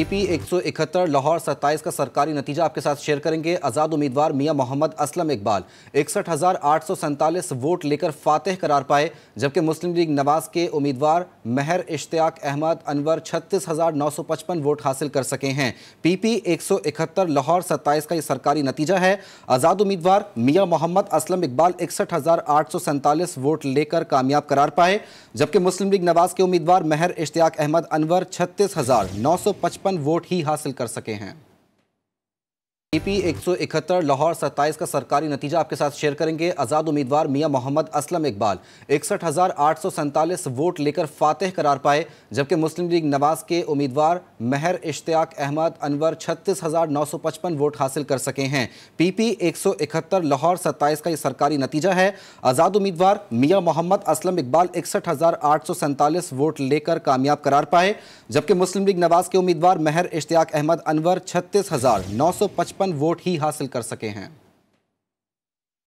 AP 171 Lahore 27 का सरकारी नतीजा आपके साथ शेयर करेंगे आज़ाद उम्मीदवार मियां मोहम्मद असलम इकबाल इकसठ वोट लेकर फातह करार पाए जबकि मुस्लिम लीग नवाज के उम्मीदवार महर इश्तियाक अहमद अनवर 36,955 वोट हासिल कर सके हैं पीपी 171 लाहौर 27 का यह सरकारी नतीजा है आज़ाद उम्मीदवार मियां मोहम्मद असलम इकबाल इकसठ वोट लेकर कामयाब करार पाए जबकि मुस्लिम लीग नवाज के उम्मीदवार महर इश्तियाक अहमद अनवर छत्तीस पचपन वोट ही हासिल कर सके हैं एपी 171 लाहौर 27 का सरकारी नतीजा आपके साथ शेयर करेंगे आज़ाद उम्मीदवार मियां मोहम्मद असलम इकबाल इकसठ वोट लेकर फातह करार पाए जबकि मुस्लिम लीग नवाज के उम्मीदवार महर इश्तियाक अहमद अनवर 36,955 वोट हासिल कर सके हैं पीपी 171 लाहौर 27 का ये सरकारी नतीजा है आज़ाद उम्मीदवार मियां मोहम्मद असलम इकबाल इकसठ वोट लेकर कामयाब करार पाए जबकि मुस्लिम लीग नवाज के उम्मीदवार महर इश्तियाक अहमद अनवर छत्तीस वोट ही हासिल कर सके हैं